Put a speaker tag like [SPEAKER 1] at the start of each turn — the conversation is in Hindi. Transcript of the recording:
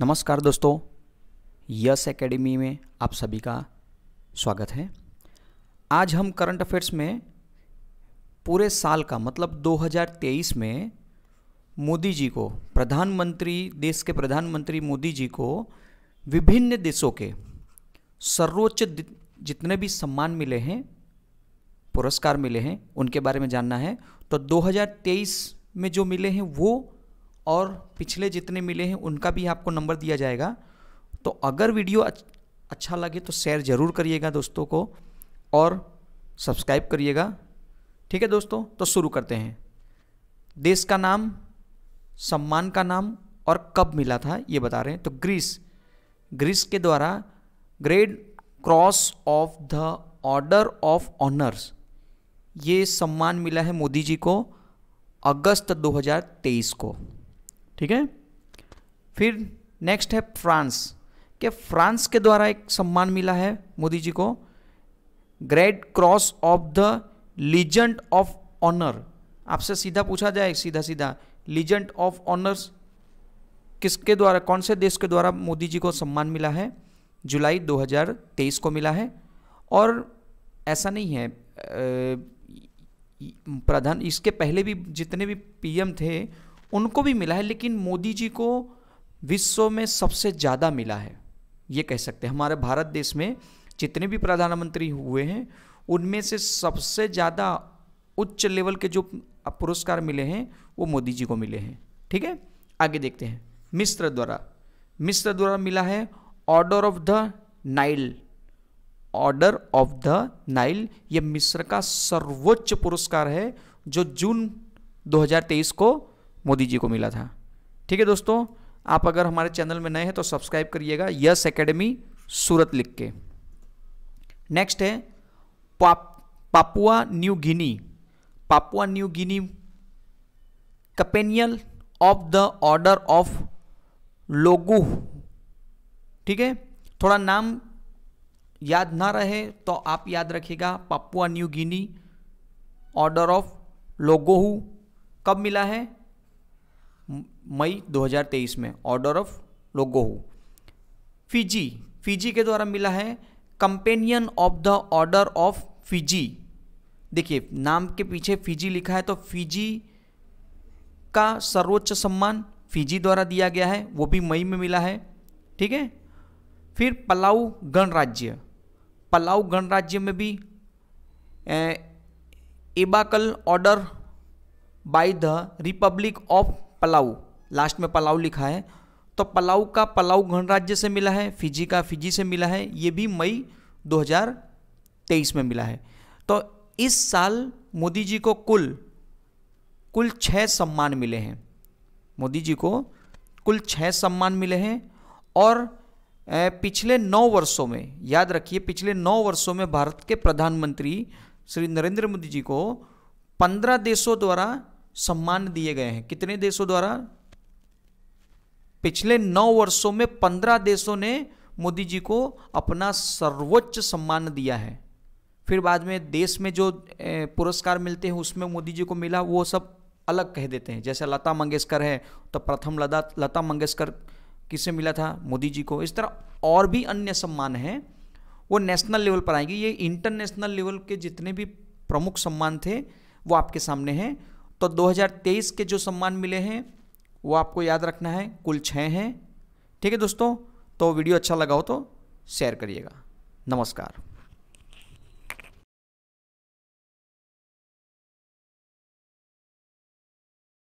[SPEAKER 1] नमस्कार दोस्तों यस एकेडमी में आप सभी का स्वागत है आज हम करंट अफेयर्स में पूरे साल का मतलब 2023 में मोदी जी को प्रधानमंत्री देश के प्रधानमंत्री मोदी जी को विभिन्न देशों के सर्वोच्च जितने भी सम्मान मिले हैं पुरस्कार मिले हैं उनके बारे में जानना है तो 2023 में जो मिले हैं वो और पिछले जितने मिले हैं उनका भी आपको नंबर दिया जाएगा तो अगर वीडियो अच्छा लगे तो शेयर ज़रूर करिएगा दोस्तों को और सब्सक्राइब करिएगा ठीक है दोस्तों तो शुरू करते हैं देश का नाम सम्मान का नाम और कब मिला था ये बता रहे हैं तो ग्रीस ग्रीस के द्वारा grand cross of the order of honours ये सम्मान मिला है मोदी जी को अगस्त 2023 को ठीक है फिर नेक्स्ट है फ्रांस के फ्रांस के द्वारा एक सम्मान मिला है मोदी जी को grand cross of the legion of honour आपसे सीधा पूछा जाए सीधा सीधा लीजेंट ऑफ ऑनर्स किसके द्वारा कौन से देश के द्वारा मोदी जी को सम्मान मिला है जुलाई 2023 को मिला है और ऐसा नहीं है प्रधान इसके पहले भी जितने भी पीएम थे उनको भी मिला है लेकिन मोदी जी को विश्व में सबसे ज़्यादा मिला है ये कह सकते हैं हमारे भारत देश में जितने भी प्रधानमंत्री हुए हैं उनमें से सबसे ज़्यादा उच्च लेवल के जो पुरस्कार मिले हैं वो मोदी जी को मिले हैं ठीक है आगे देखते हैं मिस्र द्वारा मिस्र द्वारा मिला है order of the Nile order of the Nile यह मिस्र का सर्वोच्च पुरस्कार है जो जून 2023 को मोदी जी को मिला था ठीक है दोस्तों आप अगर हमारे चैनल में नए हैं तो सब्सक्राइब करिएगा यस एकेडमी सूरत लिख के नेक्स्ट है पाप Papua New Guinea Papua New Guinea companion of the order of Logohu ठीक है थोड़ा नाम याद ना रहे तो आप याद रखिएगा Papua New Guinea order of Logohu कब मिला है मई 2023 में order of Logohu Fiji Fiji के द्वारा मिला है companion of the order of Fiji देखिए नाम के पीछे फिजी लिखा है तो फिजी का सर्वोच्च सम्मान फिजी द्वारा दिया गया है वो भी मई में मिला है ठीक है फिर पलाऊ गणराज्य पलाऊ गणराज्य में भी ए, Ebakl order by the republic of Palau last में पलाऊ लिखा है तो पलाऊ का पलाऊ गणराज्य से मिला है फिजी का फिजी से मिला है ये भी मई 2023 में मिला है तो इस साल मोदी जी को कुल कुल छः सम्मान मिले हैं मोदी जी को कुल छः सम्मान मिले हैं और पिछले नौ वर्षों में याद रखिए पिछले नौ वर्षों में भारत के प्रधानमंत्री श्री नरेंद्र मोदी जी को पंद्रह देशों द्वारा सम्मान दिए गए हैं कितने देशों द्वारा पिछले नौ वर्षों में पंद्रह देशों ने मोदी जी को अपना सर्वोच्च सम्मान दिया है फिर बाद में देश में जो पुरस्कार मिलते हैं उसमें मोदी जी को मिला वो सब अलग कह देते हैं जैसे लता मंगेशकर है तो प्रथम लदा लता मंगेशकर किसे मिला था मोदी जी को इस तरह और भी अन्य सम्मान हैं वो नेशनल लेवल पर आएंगे ये इंटरनेशनल लेवल के जितने भी प्रमुख सम्मान थे वो आपके सामने हैं तो 2023 के जो सम्मान मिले हैं वो आपको याद रखना है कुल छः हैं ठीक है दोस्तों तो वीडियो अच्छा लगा हो तो शेयर करिएगा नमस्कार